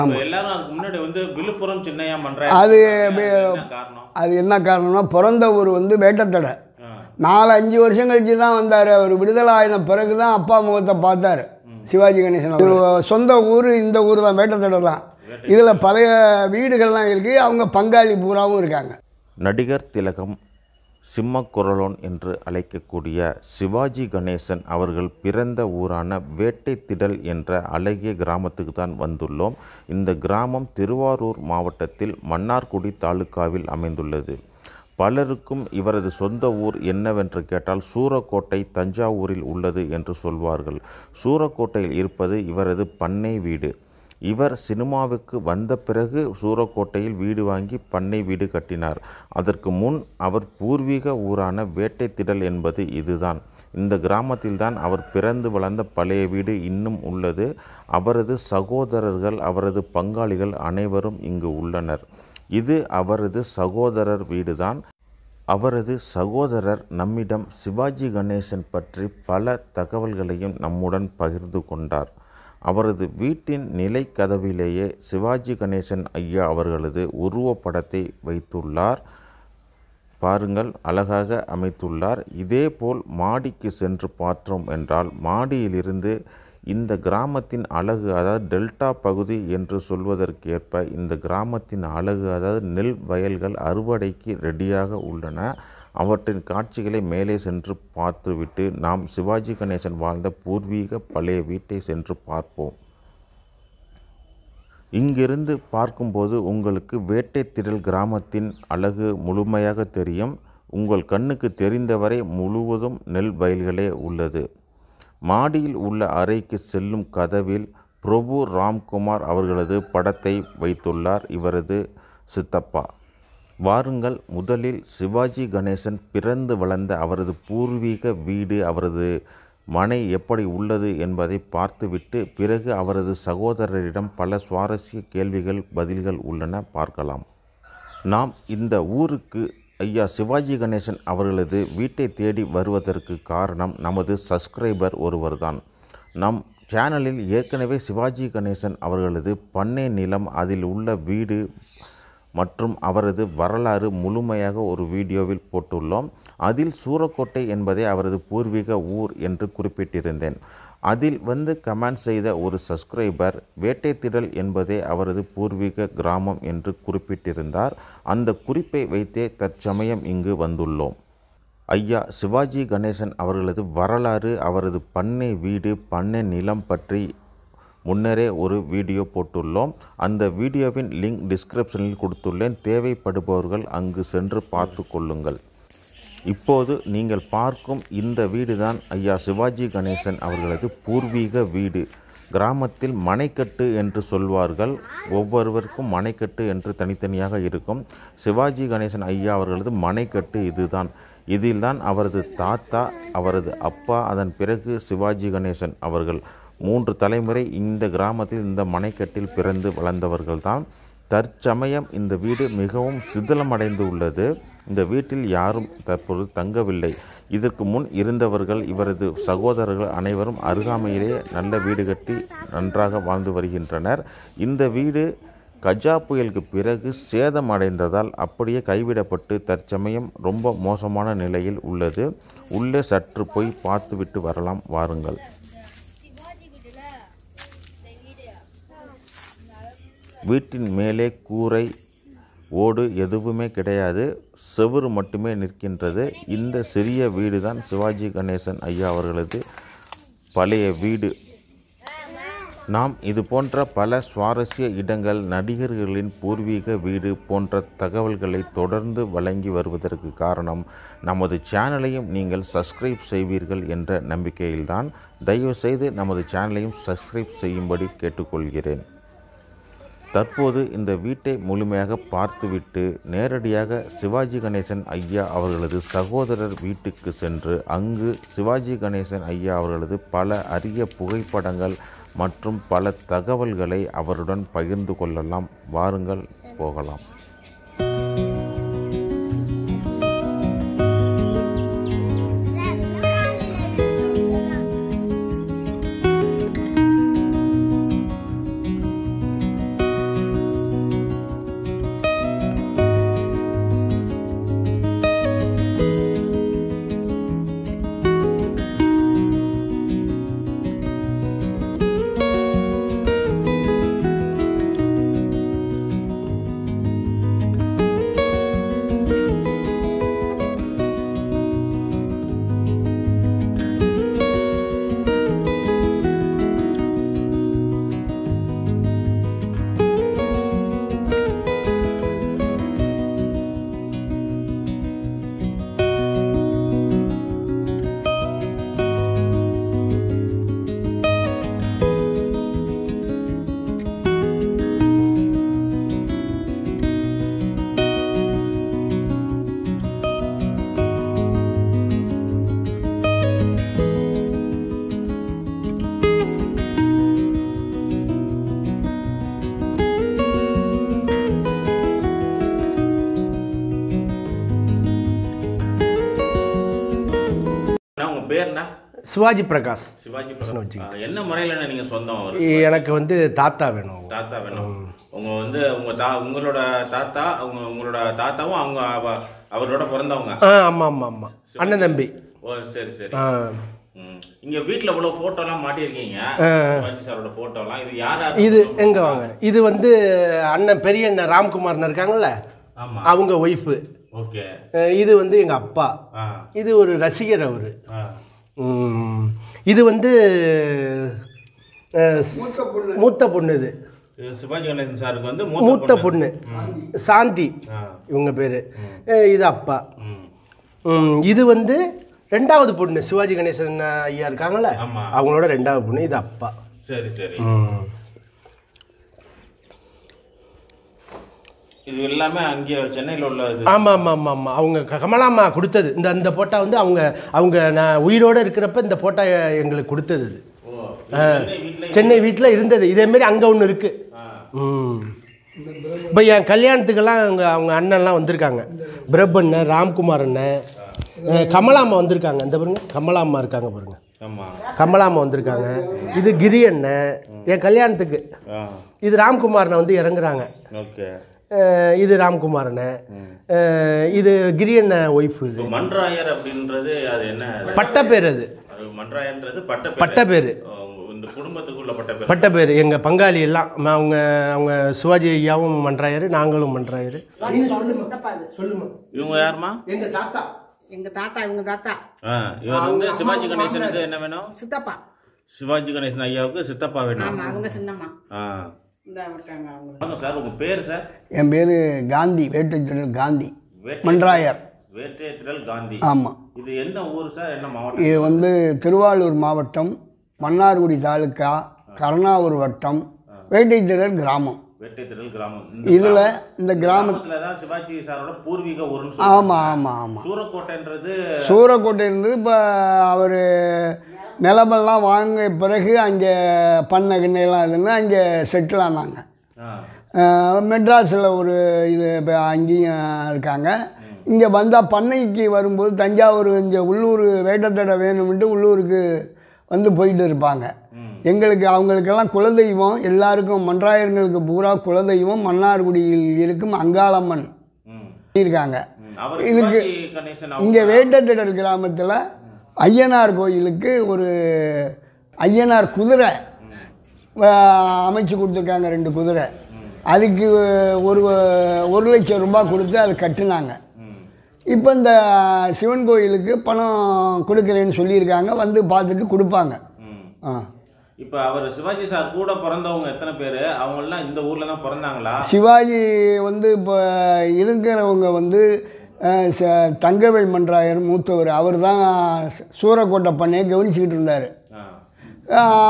அது அது என்ன காரணம்னா பிறந்த ஊர் வந்து வேட்டத்தடை நாலு அஞ்சு வருஷம் கழிச்சு தான் வந்தார் அவர் விடுதலை ஆயின பிறகு தான் அப்பா முகத்தை பார்த்தார் சிவாஜி கணேசன் சொந்த ஊர் இந்த ஊர் தான் வேட்டத்தடை தான் இதில் பழைய வீடுகள்லாம் இருக்குது அவங்க பங்காளி பூராவும் இருக்காங்க நடிகர் திலகம் சிம்மக்குரலோன் என்று அழைக்கக்கூடிய சிவாஜி கணேசன் அவர்கள் பிறந்த ஊரான வேட்டைத்திடல் என்ற அழகிய கிராமத்துக்கு தான் வந்துள்ளோம் இந்த கிராமம் திருவாரூர் மாவட்டத்தில் மன்னார்குடி தாலுக்காவில் அமைந்துள்ளது பலருக்கும் இவரது சொந்த ஊர் என்னவென்று கேட்டால் சூரக்கோட்டை தஞ்சாவூரில் உள்ளது என்று சொல்வார்கள் சூரக்கோட்டையில் இருப்பது இவரது பண்ணை வீடு இவர் சினிமாவுக்கு வந்த பிறகு சூரக்கோட்டையில் வீடு வாங்கி பண்ணை வீடு கட்டினார் அதற்கு முன் அவர் பூர்வீக ஊரான வேட்டைத்திடல் என்பது இதுதான் இந்த கிராமத்தில்தான் அவர் பிறந்து வளர்ந்த பழைய வீடு இன்னும் உள்ளது அவரது சகோதரர்கள் அவரது பங்காளிகள் அனைவரும் இங்கு உள்ளனர் இது அவரது சகோதரர் வீடுதான் அவரது சகோதரர் நம்மிடம் சிவாஜி கணேசன் பற்றி பல தகவல்களையும் நம்முடன் பகிர்ந்து கொண்டார் அவரது வீட்டின் நிலை கதவிலேயே சிவாஜி கணேசன் ஐயா அவர்களது உருவப்படத்தை வைத்துள்ளார் பாருங்கள் அழகாக அமைத்துள்ளார் இதேபோல் மாடிக்கு சென்று பார்த்தோம் என்றால் மாடியிலிருந்து இந்த கிராமத்தின் அழகு அதாவது டெல்டா பகுதி என்று சொல்வதற்கேற்ப இந்த கிராமத்தின் அழகு அதாவது நெல் வயல்கள் அறுவடைக்கு ரெடியாக உள்ளன அவற்றின் காட்சிகளை மேலே சென்று பார்த்துவிட்டு நாம் சிவாஜி கணேசன் வாழ்ந்த பூர்வீக பழைய வீட்டை சென்று பார்ப்போம் இங்கிருந்து பார்க்கும்போது உங்களுக்கு வேட்டை திரள் கிராமத்தின் அழகு முழுமையாக தெரியும் உங்கள் கண்ணுக்கு தெரிந்தவரை முழுவதும் நெல் வயல்களே உள்ளது மாடியில் உள்ள அறைக்கு செல்லும் கதவில் பிரபு ராம்குமார் அவர்களது படத்தை வைத்துள்ளார் இவரது சித்தப்பா வாருங்கள் முதலில் சிவாஜி கணேசன் பிறந்து வளர்ந்த அவரது பூர்வீக வீடு அவரது மனை எப்படி உள்ளது என்பதை பார்த்துவிட்டு பிறகு அவரது சகோதரரிடம் பல சுவாரஸ்ய கேள்விகள் பதில்கள் உள்ளன பார்க்கலாம் நாம் இந்த ஊருக்கு ஐயா சிவாஜி கணேசன் அவர்களது வீட்டை தேடி வருவதற்கு காரணம் நமது சப்ஸ்கிரைபர் ஒருவர் தான் நம் சேனலில் ஏற்கனவே சிவாஜி கணேசன் அவர்களது பண்ணை நிலம் அதில் உள்ள வீடு மற்றும் அவரது வரலாறு முழுமையாக ஒரு வீடியோவில் போட்டுள்ளோம் அதில் சூரக்கோட்டை என்பதை அவரது பூர்வீக ஊர் என்று குறிப்பிட்டிருந்தேன் அதில் வந்து கமெண்ட் செய்த ஒரு சப்ஸ்கிரைபர் வேட்டைத்திடல் என்பதே அவரது பூர்வீக கிராமம் என்று குறிப்பிட்டிருந்தார் அந்த குறிப்பை வைத்தே தற்சமயம் இங்கு வந்துள்ளோம் ஐயா சிவாஜி கணேசன் அவர்களது வரலாறு அவரது பண்ணை வீடு பண்ணை நிலம் பற்றி முன்னரே ஒரு வீடியோ போட்டுள்ளோம் அந்த வீடியோவின் லிங்க் டிஸ்கிரிப்ஷனில் கொடுத்துள்ளேன் தேவைப்படுபவர்கள் அங்கு சென்று பார்த்து கொள்ளுங்கள் இப்போது நீங்கள் பார்க்கும் இந்த வீடு தான் ஐயா சிவாஜி கணேசன் அவர்களது பூர்வீக வீடு கிராமத்தில் மனைக்கட்டு என்று சொல்வார்கள் ஒவ்வொருவருக்கும் மனைக்கட்டு என்று தனித்தனியாக இருக்கும் சிவாஜி கணேசன் ஐயா அவர்களது மனைக்கட்டு இதுதான் இதில்தான் அவரது தாத்தா அவரது அப்பா அதன் பிறகு சிவாஜி கணேசன் அவர்கள் மூன்று தலைமுறை இந்த கிராமத்தில் இந்த மனைக்கட்டில் பிறந்து வளர்ந்தவர்கள்தான் தற்சமயம் இந்த வீடு மிகவும் சிதிலமடைந்து உள்ளது இந்த வீட்டில் யாரும் தற்போது தங்கவில்லை இதற்கு முன் இருந்தவர்கள் இவரது சகோதரர்கள் அனைவரும் அருகாமையிலே நல்ல வீடு கட்டி நன்றாக வாழ்ந்து வருகின்றனர் இந்த வீடு கஜா புயலுக்கு பிறகு சேதம் அடைந்ததால் அப்படியே கைவிடப்பட்டு தற்சமயம் ரொம்ப மோசமான நிலையில் உள்ளது உள்ளே சற்று போய் பார்த்துவிட்டு வரலாம் வாருங்கள் வீட்டின் மேலே கூரை ஓடு எதுவுமே கிடையாது செவுறு மட்டுமே நிற்கின்றது இந்த சிறிய வீடு தான் சிவாஜி கணேசன் ஐயா அவர்களது பழைய வீடு நாம் இது போன்ற பல சுவாரஸ்ய இடங்கள் நடிகர்களின் பூர்வீக வீடு போன்ற தகவல்களை தொடர்ந்து வழங்கி வருவதற்கு காரணம் நமது சேனலையும் நீங்கள் சப்ஸ்கிரைப் செய்வீர்கள் என்ற நம்பிக்கையில்தான் தயவுசெய்து நமது சேனலையும் சப்ஸ்கிரைப் செய்யும்படி கேட்டுக்கொள்கிறேன் தற்போது இந்த வீட்டை முழுமையாக பார்த்துவிட்டு நேரடியாக சிவாஜி கணேசன் ஐயா அவர்களது சகோதரர் வீட்டுக்கு சென்று அங்கு சிவாஜி கணேசன் ஐயா அவர்களது பல அரிய புகைப்படங்கள் மற்றும் பல தகவல்களை அவருடன் பகிர்ந்து கொள்ளலாம் வாருங்கள் போகலாம் பேர் என்ன சிவாஜி பிரகாஷ் சிவாஜி பிரகாஷ் என்ன முறையில் நீங்கள் சொந்தம் எனக்கு வந்து தாத்தா வேணும் தாத்தா வேணும் உங்கள் வந்து உங்கள் தா உங்களோட தாத்தா அவங்க உங்களோட தாத்தாவும் அவங்க அவரோட பிறந்தவங்க ஆ ஆமாம் ஆமாம் ஆமாம் அண்ணன் தம்பி ஓ சரி சரி இங்க வீட்ல இவ்வளவு ஃபோட்டோலாம் மாட்டிருக்கீங்க சிவாஜி சாரோட ஃபோட்டோலாம் இது யாரா இது எங்க வாங்க இது வந்து அண்ணன் பெரிய அண்ணன் ராம்குமார்னு இருக்காங்கல்ல அவங்க ஒய்ஃபு இது வந்து எங்கள் அப்பா இது ஒரு ரசிகர் அவர் இது வந்து மூத்த பொண்ணு இது மூத்த பொண்ணு சாந்தி இவங்க பேர் இது அப்பா இது வந்து ரெண்டாவது பொண்ணு சிவாஜி கணேசன் ஐயா இருக்காங்களே அவங்களோட ரெண்டாவது பொண்ணு இது அப்பா சரி சரி இது எல்லாமே அங்கே சென்னையில் உள்ள ஆமாம் ஆமாம் ஆமாம் ஆமாம் அவங்க கமலாம்மா கொடுத்தது இந்த அந்த போட்டா வந்து அவங்க அவங்க நான் உயிரோடு இருக்கிறப்ப இந்த போட்டா எங்களுக்கு கொடுத்தது இது சென்னை வீட்டில் இருந்தது இதேமாரி அங்கே ஒன்று இருக்குது ம் இப்போ என் கல்யாணத்துக்கெல்லாம் அவங்க அவங்க அண்ணன்லாம் வந்திருக்காங்க பிரப் அண்ணன் ராம்குமார் அண்ணன் கமலாம்மா வந்திருக்காங்க இந்த பாருங்க கமலாம்மா இருக்காங்க பாருங்க கமலாம்மா வந்திருக்காங்க இது கிரி அண்ணன் என் கல்யாணத்துக்கு இது ராம்குமார்னை வந்து இறங்குறாங்க இது ராம்குமாரனை இது கிரியண்ண ஒய்ஃப் இது மன்றாயர் அப்படின்றது அது என்ன பட்டப்பேர் அது மன்றாயர்ன்றது பட்ட பட்டப்பேர் இந்த குடும்பத்துக்குள்ள பட்டப்பேர் பேர் எங்கள் பங்காளி எல்லாம் அவங்க அவங்க சிவாஜி ஐயாவும் மன்றாயர் நாங்களும் மன்றாயர் சொல்லுமா இவங்க யாருமா எங்கள் தாத்தா எங்கள் தாத்தா இவங்க தாத்தா இவர் வந்து சிவாஜி கணேசனுக்கு என்ன வேணும் சித்தப்பா சிவாஜி கணேசன் ஐயாவுக்கு சித்தப்பா வேணும் அவங்க சின்னம்மா ஆ என் பேர் காந்தி வேட்டைத்திடல் காந்தி மன்றாயர் வேட்டையத்திடல் காந்தி ஆமாம் இது எந்த ஊர் சார் என்ன மாவட்டம் இது வந்து திருவாளூர் மாவட்டம் மன்னார்குடி தாலுக்கா கருணாவூர் வட்டம் வேட்டை கிராமம் கிராமம் இதில் இந்த கிராமத்தில் தான் சிவாஜி சாரோட பூர்வீக ஆமாம் ஆமாம் ஆமாம் சூரக்கோட்டைன்றது இருந்து இப்போ அவர் நிலமெல்லாம் வாங்க பிறகு அங்கே பண்ண கிண்ணையெல்லாம் இருந்தால் அங்கே செட்டில் ஆனாங்க மெட்ராஸில் ஒரு இது இப்போ அங்கேயும் இருக்காங்க இங்கே வந்தால் பண்ணைக்கு வரும்போது தஞ்சாவூர் இங்கே உள்ளூர் வேட்டத்தடை வேணும்ன்ட்டு உள்ளூருக்கு வந்து போயிட்டு இருப்பாங்க எங்களுக்கு அவங்களுக்கெல்லாம் குலதெய்வம் எல்லாருக்கும் மன்றாயர்களுக்கு பூரா குலதெய்வம் மன்னார்குடியில் இருக்கும் அங்காளம்மன் இருக்காங்க இதுக்கு இங்கே வேட்டத்திடல் கிராமத்தில் ஐயனார் கோயிலுக்கு ஒரு ஐயனார் குதிரை அமைச்சு கொடுத்துருக்காங்க ரெண்டு குதிரை அதுக்கு ஒரு ஒரு லட்சம் ரூபாய் கொடுத்து அதை கட்டினாங்க இப்போ இந்த சிவன் கோயிலுக்கு பணம் கொடுக்குறேன்னு சொல்லியிருக்காங்க வந்து பார்த்துட்டு கொடுப்பாங்க ஆ இப்போ அவர் சிவாஜி சார் கூட பிறந்தவங்க எத்தனை பேர் அவங்களாம் இந்த ஊரில் தான் பிறந்தாங்களா சிவாஜி வந்து இப்போ இருக்கிறவங்க வந்து ச தங்கவேல் மன்றாயர் மூத்தவர் அவர் தான் சூரக்கோட்டை பண்ணையை கவனிச்சிக்கிட்டு இருந்தார்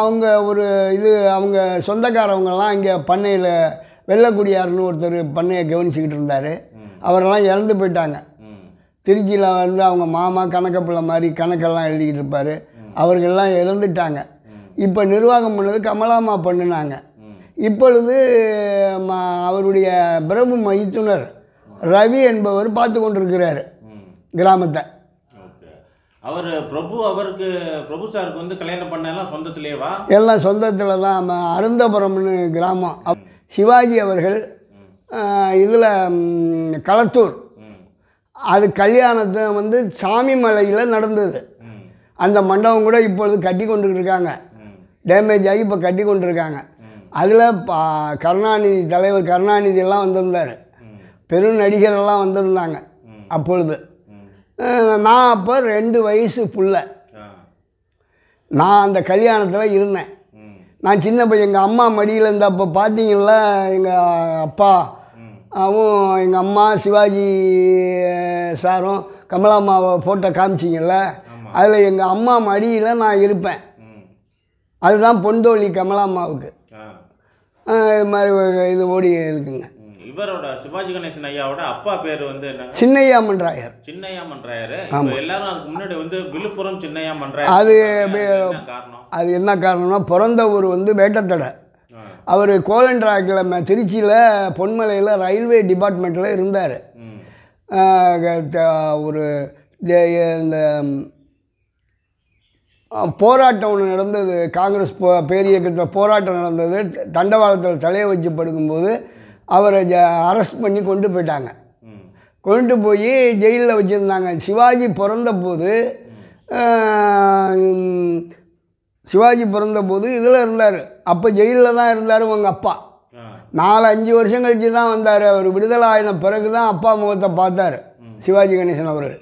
அவங்க ஒரு இது அவங்க சொந்தக்காரவங்கெல்லாம் இங்கே பண்ணையில் வெள்ளக்குடியார்னு ஒருத்தர் பண்ணையை கவனிச்சிக்கிட்டு இருந்தார் அவரெல்லாம் இறந்து போயிட்டாங்க திருச்சியில் வந்து அவங்க மாமா கணக்கப்பிள்ளை மாதிரி கணக்கெல்லாம் எழுதிக்கிட்டு இருப்பார் அவர்கள்லாம் இறந்துட்டாங்க இப்போ நிர்வாகம் பண்ணது கமலாமா பண்ணினாங்க இப்பொழுது அவருடைய பிரபு மைத்துனர் ரவி என்பவர் பார்த்து கொண்டிருக்கிறார் கிராமத்தை அவர் பிரபு அவருக்கு பிரபு சாருக்கு வந்து கல்யாணம் பண்ணலாம் சொந்தத்திலேவா எல்லாம் சொந்தத்தில் தான் அருந்தபுரம்னு கிராமம் சிவாஜி அவர்கள் இதில் களத்தூர் அது கல்யாணத்தை வந்து சாமி மலையில் நடந்தது அந்த மண்டபம் கூட இப்பொழுது கட்டி கொண்டு இருக்காங்க டேமேஜ் ஆகி இப்போ கட்டி கொண்டு இருக்காங்க அதில் கருணாநிதி தலைவர் கருணாநிதியெல்லாம் வந்திருந்தார் பெரும் நடிகரெல்லாம் வந்திருந்தாங்க அப்பொழுது நான் அப்போ ரெண்டு வயசு புள்ள நான் அந்த கல்யாணத்தில் இருந்தேன் நான் சின்ன பையன் எங்கள் அம்மா மடியில் இருந்த அப்போ பார்த்தீங்களா எங்கள் அப்பா அவும் எங்கள் அம்மா சிவாஜி சாரும் கமலாம்மாவை ஃபோட்டோ காமிச்சிங்கள்ல அதில் எங்கள் அம்மா மடியில் நான் இருப்பேன் அதுதான் பொன்தோழி கமலாம்மாவுக்கு இது மாதிரி இது ஓடி இருக்குங்க இவரோட சிவாஜி கணேசன் ஐயாவோட அப்பா பேர் வந்து என்ன சின்னையா மன்றாயர் சின்னையா மன்றாயர் எல்லாரும் அதுக்கு முன்னாடி வந்து விழுப்புரம் சின்னையா மன்றாயர் அது காரணம் அது என்ன காரணம்னா பிறந்த ஊர் வந்து வேட்டத்தடை அவர் கோலண்ட்ராக்கில் திருச்சியில் பொன்மலையில் ரயில்வே டிபார்ட்மெண்ட்டில் இருந்தார் ஒரு இந்த போராட்டம் ஒன்று நடந்தது காங்கிரஸ் போ பேரியக்கத்தில் போராட்டம் நடந்தது தண்டவாளத்தில் தலையை வச்சு படுக்கும்போது அவரை ஜ அரெஸ்ட் பண்ணி கொண்டு போயிட்டாங்க கொண்டு போய் ஜெயிலில் வச்சுருந்தாங்க சிவாஜி பிறந்தபோது சிவாஜி பிறந்தபோது இதில் இருந்தார் அப்போ ஜெயிலில் தான் இருந்தார் உங்கள் அப்பா நாலு அஞ்சு வருஷம் கழித்து தான் வந்தார் அவர் விடுதலை ஆயின பிறகு தான் அப்பா முகத்தை பார்த்தார் சிவாஜி கணேசன் அவர்கள்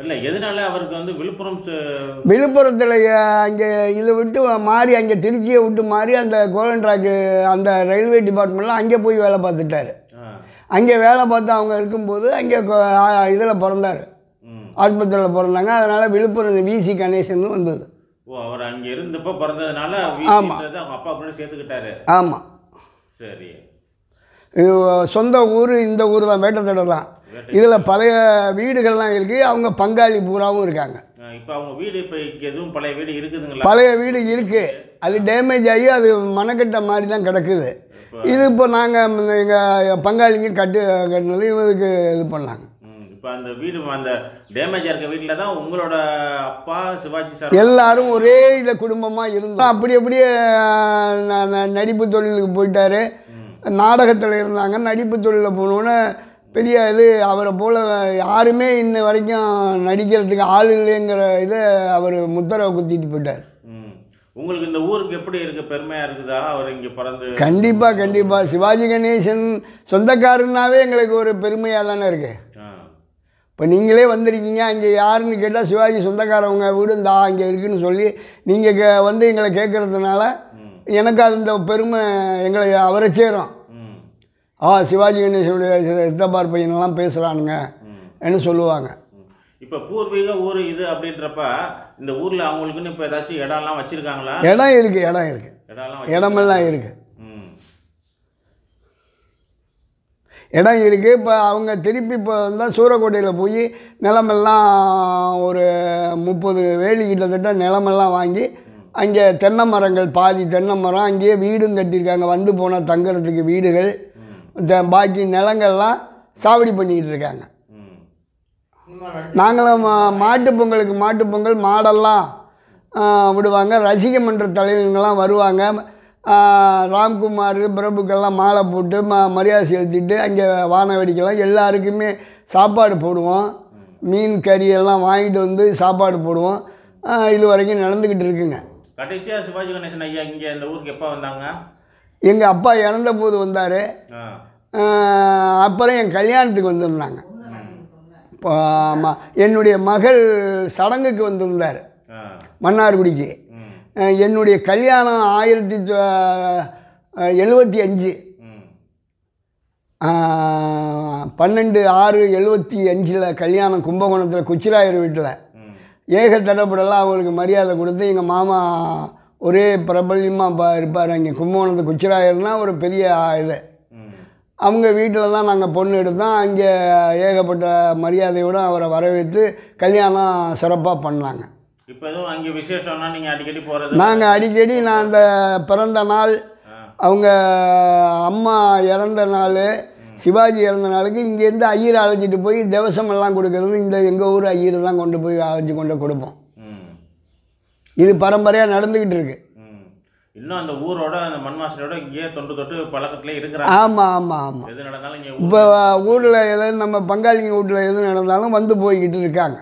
இல்லை எதனால அவருக்கு வந்து விழுப்புரம் விழுப்புரத்தில் அங்கே இதை விட்டு மாறி அங்கே திருச்சியை விட்டு மாறி அந்த ட்ராக்கு அந்த ரயில்வே டிபார்ட்மெண்ட்லாம் அங்கே போய் வேலை பார்த்துட்டார் அங்கே வேலை பார்த்து அவங்க இருக்கும்போது அங்கே இதில் பிறந்தார் ஆஸ்பத்திரியில் பிறந்தாங்க அதனால் விழுப்புரம் விசி கணேசன் வந்தது ஓ அவர் அங்கே இருந்தப்போ பிறந்ததுனால ஆமாம் அவங்க அப்பா அப்படின்னு சேர்த்துக்கிட்டாரு ஆமாம் சரி சொந்த ஊர் இந்த ஊர் தான் வேட்டத்தடை தான் இதில் பழைய வீடுகள்லாம் இருக்குது அவங்க பங்காளி பூராவும் இருக்காங்க இப்போ அவங்க வீடு இப்போ எதுவும் பழைய வீடு இருக்குதுங்களா பழைய வீடு இருக்குது அது டேமேஜ் ஆகி அது மனக்கட்ட மாதிரி தான் கிடக்குது இது இப்போ நாங்கள் எங்கள் பங்காளிங்க கட்டு கட்டினது இவருக்கு இது பண்ணாங்க இப்போ அந்த வீடு அந்த டேமேஜ் இருக்க வீட்டில் தான் உங்களோட அப்பா சிவாஜி சார் எல்லாரும் ஒரே இதில் குடும்பமாக இருந்தோம் அப்படி அப்படியே நடிப்பு தொழிலுக்கு போயிட்டாரு நாடகத்தில் இருந்தாங்க நடிப்பு தொழிலில் போனோன்னே பெரிய இது அவரை போல் யாருமே இன்ன வரைக்கும் நடிக்கிறதுக்கு ஆள் இல்லைங்கிற இதை அவர் முத்தரவை குத்திட்டு போயிட்டார் உங்களுக்கு இந்த ஊருக்கு எப்படி இருக்குது பெருமையாக இருக்குதா அவர் இங்கே பிறந்து கண்டிப்பாக கண்டிப்பாக சிவாஜி கணேசன் சொந்தக்காரன்னாவே எங்களுக்கு ஒரு பெருமையாக தானே இருக்குது இப்போ நீங்களே வந்திருக்கீங்க அங்கே யாருன்னு கேட்டால் சிவாஜி சொந்தக்காரவங்க வீடு இந்தா அங்கே இருக்குதுன்னு சொல்லி நீங்கள் வந்து எங்களை கேட்குறதுனால எனக்கு அந்த பெருமை எங்களை அவரை சேரும் ஆ சிவாஜி கணேசனுடைய சித்தப்பார் பையனெல்லாம் பேசுகிறானுங்க என்ன சொல்லுவாங்க இப்போ பூர்வீக ஊர் இது அப்படின்றப்ப இந்த ஊரில் அவங்களுக்குன்னு இப்போ ஏதாச்சும் இடம்லாம் வச்சுருக்காங்களா இடம் இருக்குது இடம் இருக்குது இடம்லாம் இடமெல்லாம் இருக்குது இடம் இருக்குது இப்போ அவங்க திருப்பி இப்போ வந்தால் சூரக்கோட்டையில் போய் நிலமெல்லாம் ஒரு முப்பது வேலி கிட்டத்தட்ட நிலமெல்லாம் வாங்கி அங்கே தென்னை மரங்கள் பாதி தென்னை மரம் அங்கேயே வீடும் கட்டியிருக்காங்க வந்து போனால் தங்குறதுக்கு வீடுகள் பாக்கி நிலங்கள்லாம் சாவடி பண்ணிக்கிட்டு இருக்காங்க நாங்களும் மாட்டு பொங்கலுக்கு மாட்டு பொங்கல் மாடெல்லாம் விடுவாங்க ரசிக மன்ற தலைவர்கள்லாம் வருவாங்க ராம்குமார் பிரபுக்கெல்லாம் மாலை போட்டு ம மரியாதை செலுத்திட்டு அங்கே வான வெடிக்கலாம் எல்லாருக்குமே சாப்பாடு போடுவோம் மீன் கறியெல்லாம் வாங்கிட்டு வந்து சாப்பாடு போடுவோம் இது வரைக்கும் நடந்துக்கிட்டு இருக்குங்க கடைசியாக சிவாஜி கணேசன் ஐயா இங்கே ஊருக்கு எப்போ வந்தாங்க எங்கள் அப்பா இறந்த போது வந்தார் அப்புறம் என் கல்யாணத்துக்கு வந்திருந்தாங்க என்னுடைய மகள் சடங்குக்கு வந்திருந்தார் மன்னார்குடிக்கு என்னுடைய கல்யாணம் ஆயிரத்தி எழுபத்தி அஞ்சு பன்னெண்டு ஆறு எழுபத்தி அஞ்சில் கல்யாணம் கும்பகோணத்தில் குச்சிராயர் வீட்டில் ஏக தடப்படலாம் அவங்களுக்கு மரியாதை கொடுத்து எங்கள் மாமா ஒரே பிரபல்யமாக பா இருப்பார் இங்கே கும்பகோணத்து குச்சிராயர்னால் ஒரு பெரிய இது அவங்க வீட்டில் தான் நாங்கள் பொண்ணு எடுத்தோம் அங்கே ஏகப்பட்ட மரியாதையோடு அவரை வரவேற்று கல்யாணம் சிறப்பாக பண்ணாங்க இப்போ எதுவும் அங்கே விசேஷம்னா நீங்கள் அடிக்கடி போகிறது நாங்கள் அடிக்கடி நான் அந்த பிறந்த நாள் அவங்க அம்மா இறந்த நாள் சிவாஜி இறந்த நாளுக்கு இங்கேருந்து ஐயர் அழைச்சிட்டு போய் எல்லாம் கொடுக்கறது இந்த எங்கள் ஊர் ஐயர் தான் கொண்டு போய் அழைச்சி கொண்டு கொடுப்போம் இது பரம்பரையாக நடந்துக்கிட்டு இருக்கு இன்னும் அந்த ஊரோட அந்த இங்கேயே தொண்டு தொட்டு பழக்கத்தில் இருக்கிறாங்க ஆமாம் ஆமாம் ஆமாம் எது நடந்தாலும் இங்கே இப்போ ஊரில் எதாவது நம்ம பங்காளிங்க வீட்டில் எது நடந்தாலும் வந்து போய்கிட்டு இருக்காங்க